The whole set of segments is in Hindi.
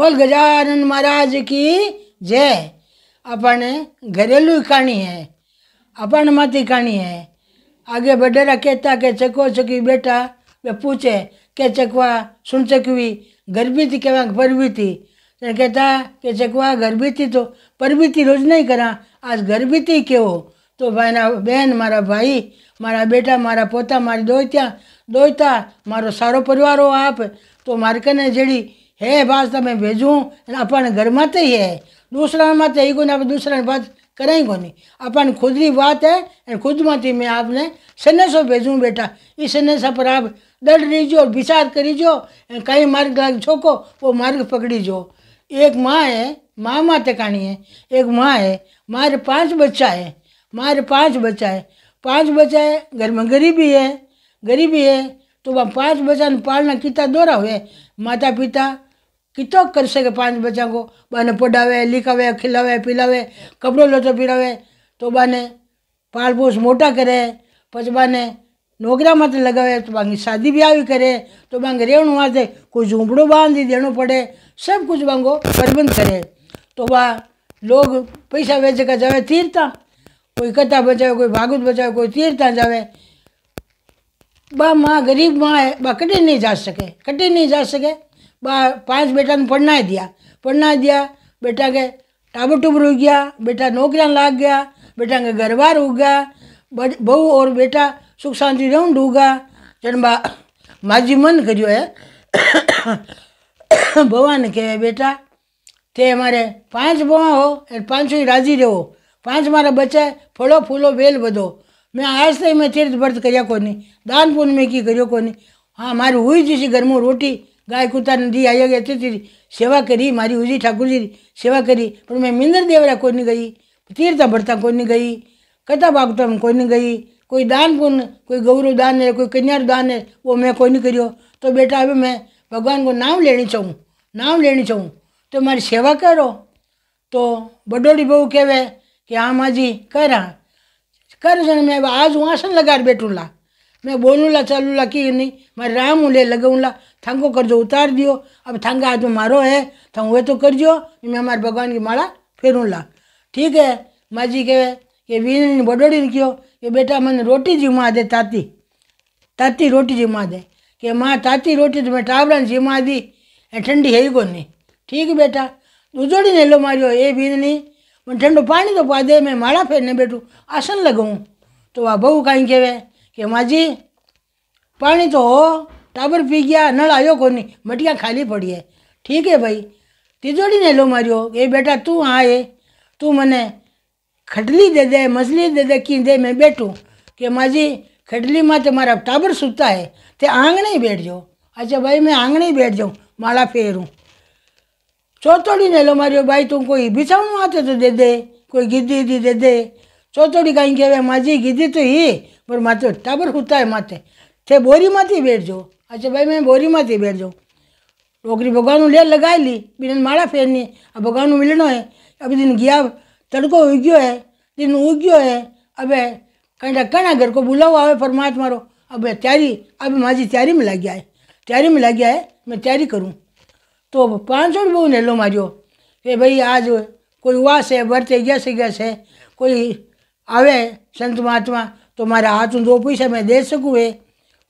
बोल गजानन महाराज की जय अपन घरेलू कहानी है अपन माती कहानी है आगे बडेरा कहता के चको चकी बेटा वे पूछे કે ચકવા સુણ ચકવી ગરબીથી કહેવાય પરબીતી કહેતા કે ચકવા ગરબીથી તો પરબીતી રોજ નહીં કરા આજ ગરબીથી કેવો તો ભાઈના બહેન મારા ભાઈ મારા બેટા મારા પોતા મારી દોઈત્યા દોઈતા મારો સારો પરિવારો આપ તો મારકને જેડી હે ભાષ તમે ભેજું અને આપણને ઘરમાં તે હે દૂસરામાં તે એ કોઈને આપણે દૂસરાની ભાષ કરાય કોની આપણને ખુદની વાત હે અને ખુદમાંથી મેં આપને સનેસો ભેજું બેટા એ સનેસા પર આપ દળ રીજો विचार કરીજો અને કઈ मार्ग લાગ છોકો વો માર્ગ પકડી જો एक माँ है माँ माते कहानी है एक माँ है मारे पांच बच्चा है मारे पांच बच्चा है पांच बच्चा है घर में गरीबी है गरीबी है तो वह पांच बच्चा ने पालना कितना दौरा हुए माता पिता कितो कर सके पांच बच्चा को बाने पढ़ावे लिखावे खिलावे पिलावे कपड़ो लोटो पिलावे तो बाने पाल पोस मोटा करे पच बाने नौकरा मत लगावे तो बांगी शादी ब्याह भी करे तो बांग रेवण वहाँ से कोई झूंपड़ो बांध ही देना पड़े सब कुछ बांगो प्रबंध करे तो वह लोग पैसा बेच कर जावे तीर्था कोई कथा बचावे कोई भागवत बचावे कोई तीर्था जावे बा माँ गरीब माँ है बा कटे नहीं जा सके कटे नहीं जा सके पांच बेटा ने पढ़ना दिया पढ़ना दिया बेटा के टाबर टुबर हो गया बेटा नौकरियाँ लाग गया बेटा का घर बार हो गया बहू और बेटा सुख शांति रहूँ डूगा चंबा माजी मन करियो है भगवान के बेटा थे हमारे पांच बुआ हो और पांचों ही राजी रहो पांच मारा बच्चा फलो फूलो बेल बदो मैं आज तक मैं तीर्थ व्रत करिया को नहीं दान पुण्य में की करियो को नहीं हाँ हमारी हुई जिस घर में रोटी ગાયકુર્તા નદી આવ્યા ગયા सेवा करी मारी મારી ઉજી ઠાકુરજી સેવા કરી પણ મેં મિંદર દેવરા કોઈની ગઈ તીર્થ ભરતા કોઈની ગઈ કથા બાપતા કોઈની ગઈ कोई દાન પુણ્य कोई गौरव दान है कोई कन्या दान है वो मैं कोई नहीं करियो तो बेटा अभी मैं भगवान को नाम लेनी चाहूँ नाम लेनी चाहूँ तो मारी सेवा करो तो बडोड़ी बहू कहे कि हाँ माँ जी कर हाँ कर सर मैं आज वहाँ से लगा बैठूँ ला मैं बोलूँ ला चलूँ ला कि नहीं मैं राम हूँ ले लगूँ ला थंगो जो उतार दियो अब थंगा आज मारो है थंग तो वे तो करजो मैं हमारे भगवान की माला फेरू ला ठीक है माँ जी कहे कि वीन बडोड़ी ने कियो ये बेटा मैंने रोटी जी दे ताती ताती रोटी जी दे कि माँ ताती रोटी तो मैं टावरा जी दी ऐं ठंडी है ही को नहीं ठीक बेटा उजोड़ी ने लो मारियो ये वीर ने मैं ठंडो पानी तो पा दे मैं माड़ा फेरने बैठूँ आसन लगाऊँ तो वह बहू कहीं कहवे कि माँ जी पानी तो हो टावर पी गया नल आयो को मटिया खाली पड़ी है ठीक है भाई तिजोड़ी ने लो मारियो ये बेटा तू आए तू मने खटली दे दे मछली दे दे की दे मैं बैठूँ कि माजी खटली में तो मारा टाबर सूता है तो आंगणे ही बैठ जाओ अच्छा भाई मैं आंगणे ही बैठ जाऊँ माला फेरूँ चौतोड़ी ने लो मारियो भाई तू कोई बिछाऊ आते तो दे दे कोई गिद्धी दी दे दे चौतोड़ी कहीं कहे माजी गिद्धी तो ही पर माते तो टाबर सुता है माते थे बोरी माती बैठ जाओ अच्छा भाई मैं बोरी मां थी बैठ जाऊँ छोकिरी भॻवान लेर लॻाए ली बिना माड़ा फेरनी ऐं भॻवान मिलना है अभी दिन गया तड़को उगो है दिन उगो है अब कहीं ढक्कन घर को बुलाओ आवे परमात्मा रो अब तैयारी अब माझी तैयारी में लग गया है तैयारी में लग गया है मैं तैयारी करूँ तो पाँच सौ रुपये लो मारियो कि भाई आज कोई वास है वर्त गैस गैस है कोई आवे संत महात्मा तो मारा हाथों दो पैसा मैं दे सकूँ है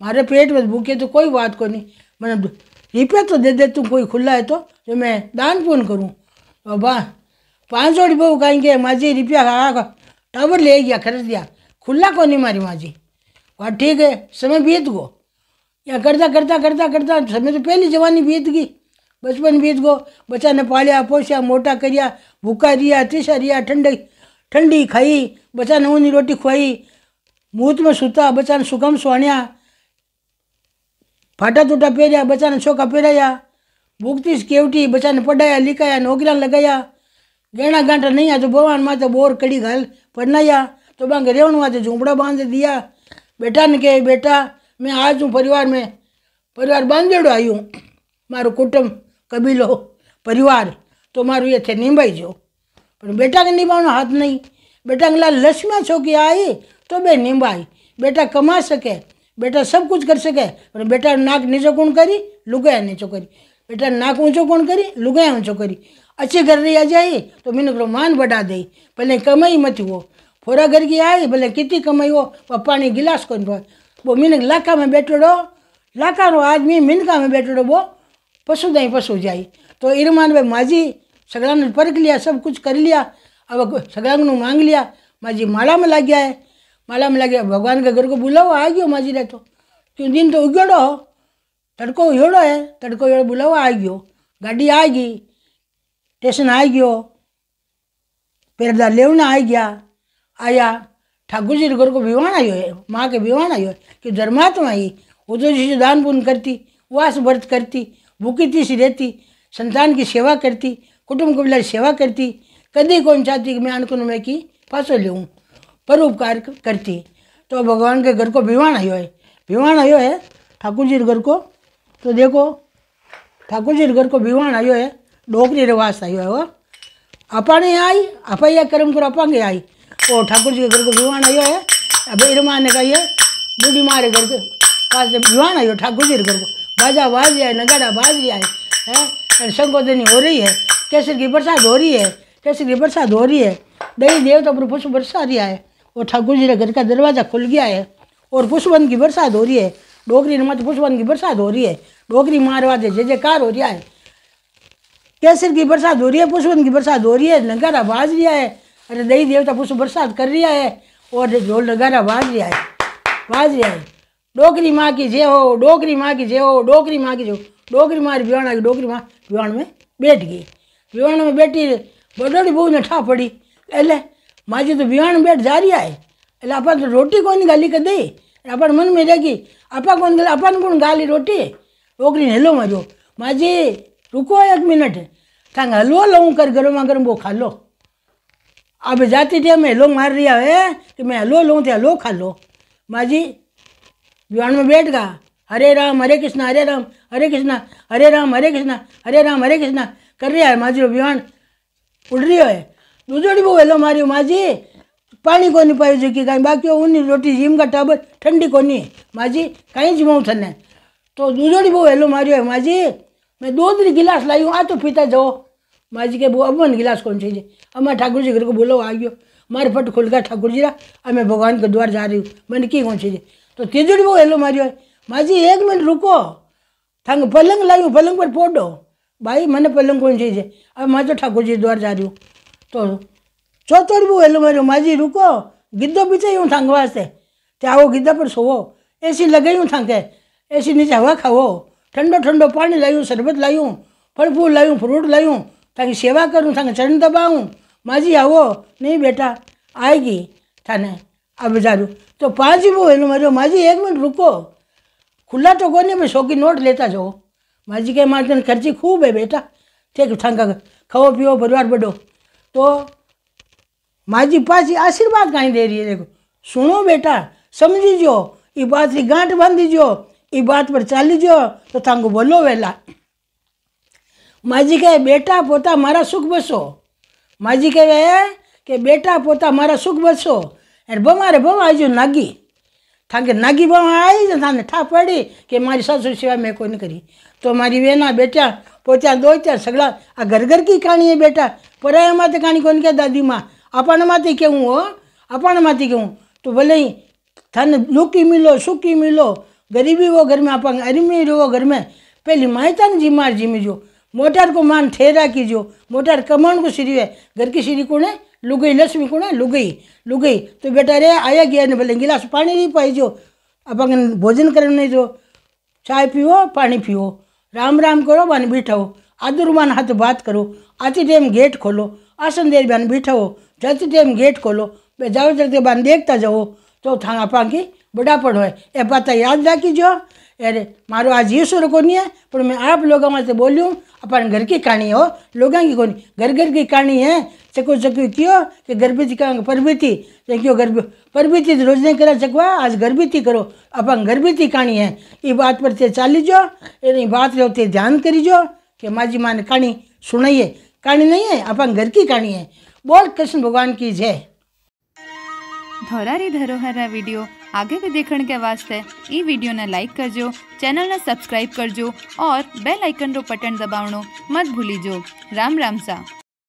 मारे पेट में भूखे तो कोई बात को नहीं मैंने रुपया तो दे दे तू कोई खुला है तो जो मैं दान पुन करूँ तो बा पाँच सौ रुपये उगाएंगे माजी रुपया टावर ले गया खरीद दिया खुला को नहीं मारी माजी वहाँ ठीक है समय बीत गो या करता करता करता करता समय तो पहली जवानी बीत गई बचपन बीत गो बच्चा ने पालिया पोसिया मोटा करिया भूखा रिया तीसा रिया ठंडी ठंडी खाई बच्चा ने ऊनी रोटी खुआई मूत में सुता बच्चा ने सुगम सुहाणिया फाटा टूटा पेरिया बच्चा ने शोका पेराया भूखती केवटी बच्चा ने पढ़ाया लिखाया नौकरिया लगाया गहना गांठा नहीं आज तो भगवान माते बोर कड़ी घाल पढ़नाया तो बांग रेवण माता झोंपड़ा बांध दिया बेटा ने कह बेटा मैं आज हूँ परिवार में परिवार बांधेड़ो आई हूँ मारो कुटुंब कबीलो परिवार तो मारू ये थे निभाई जो पर बेटा के निभाना हाथ नहीं बेटा के लाल लक्ष्मी छोकी आई तो बे निभाई बेटा कमा सके बेटा सब कुछ कर શકે પણ બેટા નાક નીચો કોણ કરી લુગાયા નીચો કરી બેટા નાક ऊंचो કોણ કરી લુગાયા ऊंचो करी अच्छे घर रही आ जाए तो मैंने मान बढ़ा दे भले कमाई मत हो फोरा घर की आई भले कितनी कमाई हो पर पानी गिलास को वो मिनक लाका में बैठड़ो लाका रो आदमी मिनका में बैठड़ो वो पशु दई पशु जाए तो इरमान भाई माजी सगड़ा ने परख लिया सब कुछ कर लिया अब सगड़ा मांग लिया माजी माला में लग गया है मालूम लगे भगवान के घर को बुलाओ आ गयो मजीरे तो क्यों दिन तो उगड़ो हो तड़को उड़ो है तड़को उड़ो बुलाओ आ गयो गाड़ी आ गई स्टेशन आ गयो पेरदार लेवना आ गया आया ठाकुर जी के घर को विवाह आयो है माँ के विवाह आयो है कि धर्मात्मा ही वो तो जिसे दान पुण्य करती वास व्रत करती भूखी सी रहती संतान की सेवा करती कुटुंब कबीला सेवा करती कदी कौन चाहती कि मैं अनुकुन में की पासो लूँ पर उपकार करती तो भगवान के घर को भिवाण आयो है भिवाण आयो है ठाकुर जी घर को तो देखो ठाकुर जी घर को भिवाण आयो है डोकरी रिवास आयो है वो अपाने आई अपैया कर्म कर अपांगे आई वो ठाकुर जी के घर को भिवाण आयो है अब इरमान ने कही है बूढ़ी मारे घर के पास भिवाण आयो ठाकुर जी घर को बाजा बाज लिया है नगाड़ा बाज लिया है, है? हो रही है कैसे की बरसात हो रही है कैसे की बरसात हो रही है दही देव तो पुष्प बरसा रहा है और तो ठाकुर जी के घर का दरवाज़ा खुल गया है और पुष्पवन की बरसात हो रही है डोगरी नमत पुष्पवन की बरसात हो रही है डोगरी मारवा दे जय जयकार हो रहा है कैसर की बरसात हो रही है पुष्पवन की बरसात हो रही है नगारा बाज रहा है अरे दही देवता पुष्प बरसात कर रहा है और ढोल नगारा बाज रहा है बाज रहा है डोगरी माँ की जय हो डोगरी माँ की जय हो डोगरी माँ की जय हो डोगरी मार विवाण आ गई डोगरी माँ बिहार में बैठ गई विवाण में बैठी बड़ोड़ी बहू ने ठा पड़ी ले माजी तो विहान बेट जा रही है एल आप तो रोटी को गाली कर आप मन में रह गई आपा को आपा ने कौन रोटी छोकरी हेलो मजो माजी रुको एक मिनट कहीं हलवो लू कर गरमा गरम वो खा लो आप जाती थे मैं हेलो मार रही है कि मैं हलो लू थे हलो खा लो माजी विहान में बैठ गा हरे राम हरे कृष्ण हरे राम हरे कृष्ण हरे राम हरे कृष्ण हरे राम हरे कृष्ण कर रही है माजी विहान उड़ रही है उजड़ी बो हेलो मारियो माजी को नहीं पायो कि कहीं बाकी ऊनी रोटी जिम का टब ठंडी नहीं माजी कहीं ज मऊ थने तो उजड़ी बो हेलो मारियो है माजी मैं दो दिन गिलास हूँ आ तो पीता जाओ माजी के बो मन गिलास कौन चाहिए अम्मा ठाकुर जी घर को बोलो आ गयो मारे फट खुल गया ठाकुर जी रहा अब मैं भगवान के द्वार जा रही हूँ मैंने की कौन चाहिए तो तिजोड़ी बो हेलो मारियो है माजी एक मिनट रुको थंग पलंग लाई पलंग पर पोडो भाई मैंने पलंग कौन चाहिए अब मैं तो ठाकुर जी द्वार जा रही हूँ તો ચોતરવું એટલે મારું માજી રૂકો ગીધો પીતે હું થાંગવા હશે તે આવો ગીધા પર સોવો એસી લગાવ્યું થાંકે એસી નીચે હવા ખાવો ઠંડો ઠંડો પાણી લાવ્યું શરબત લાવ્યું ફળફૂલ લાવ્યું ફ્રૂટ લાવ્યું તાકી સેવા કરું થાંકે ચરણ દબાવું માજી આવો નહીં બેટા આવી ગઈ થાને આ બજારું તો પાંચ બહુ એનું માર્યો માજી એક મિનિટ રૂકો ખુલ્લા તો કોને પણ શોખી નોટ લેતા જાઓ માજી કે મારે ખર્ચી ખૂબ હે બેટા ઠીક ઠાંકા ખાવો પીવો ભરવાર બડો तो माजी जी पाची आशीर्वाद कहीं दे रही है देखो सुनो बेटा समझी जो ये बात की गांठ बांधी जो ये बात पर चाली जो तो थांगो बोलो वेला माजी जी कहे बेटा पोता मारा सुख बसो माजी जी कहे कि बेटा पोता मारा सुख बसो अरे बमा रे बमा आजो नागी थाके नागी बमा आई थाने ठा पड़ी कि मारी सासू सिवा मैं कोई नहीं करी तो मारी वेना बेटा आ घर घर की कहानी है बेटा पराया माते कहानी कौन क्या दादी माँ अपन माते कहूँ हो अपन माते कहूँ तो भले ही थन लुकी मिलो सुखी मिलो गरीबी वो घर में आप अरिमी रहो घर में पहली मायता जी मार जी में जो मोटार को मान ठेरा कीजो मोटर कमाण को सीरी है घर की सीरी कौन है लुगई लक्ष्मी कौन है लुगई लुगई तो बेटा रे आया गया ने भले गिलास पानी नहीं पाई जो अपन भोजन करने जो चाय पियो पानी पियो राम राम करो बन बीठो आदुर मन हाथ बात करो आती टेम गेट खोलो आसन असंदेर बन बीठो जती टेम गेट खोलो जाओ जाते बन देखता जाओ तो थाना पांकी बुढ़ापण हो बात याद યાદ अरे मारो आज ये सुर नहीं है पर मैं आप लोगों में से बोलूँ अपन घर की कहानी हो लोगों की कोनी घर घर की कहानी है चको चको क्यों कि गर्भित परबीती क्यों गर्भ परबीती रोज नहीं करा चकवा आज गर्भिती करो अपन गर्भिती कहानी है ये बात पर से लीजो ये बात रहो ध्यान करीजो कि माँ जी माँ ने कहानी सुनाइए कहानी नहीं है अपन घर की कहानी है बोल कृष्ण भगवान की जय धरोहर ધરોહરના वीडियो आगे भी देखने के वास्ते ई वीडियो ने लाइक करजो चैनल ने सब्सक्राइब करजो और बेल आइकन रो बटन दबावनो मत जो राम राम सा